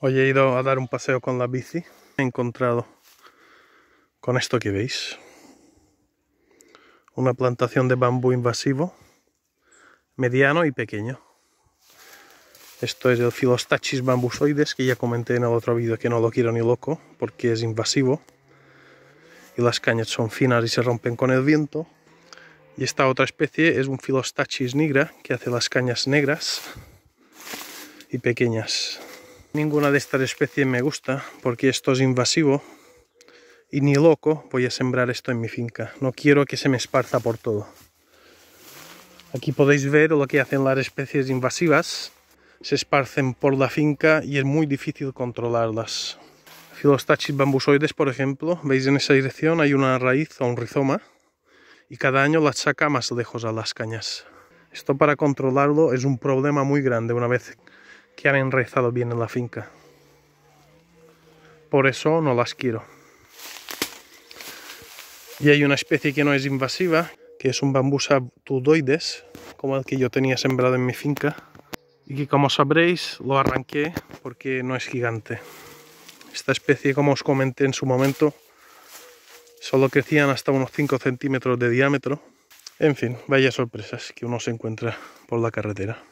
Hoy he ido a dar un paseo con la bici. he encontrado con esto que veis. Una plantación de bambú invasivo, mediano y pequeño. Esto es el Philostachys bambusoides, que ya comenté en el otro vídeo que no lo quiero ni loco, porque es invasivo. Y las cañas son finas y se rompen con el viento. Y esta otra especie es un Philostachys nigra, que hace las cañas negras y pequeñas. Ninguna de estas especies me gusta porque esto es invasivo y ni loco voy a sembrar esto en mi finca. No quiero que se me esparza por todo. Aquí podéis ver lo que hacen las especies invasivas. Se esparcen por la finca y es muy difícil controlarlas. Filostachis bambusoides, por ejemplo, veis en esa dirección hay una raíz o un rizoma y cada año las saca más lejos a las cañas. Esto para controlarlo es un problema muy grande una vez que han enraizado bien en la finca. Por eso no las quiero. Y hay una especie que no es invasiva, que es un bambusa tudoides, como el que yo tenía sembrado en mi finca, y que como sabréis lo arranqué porque no es gigante. Esta especie, como os comenté en su momento, solo crecían hasta unos 5 centímetros de diámetro. En fin, vaya sorpresas que uno se encuentra por la carretera.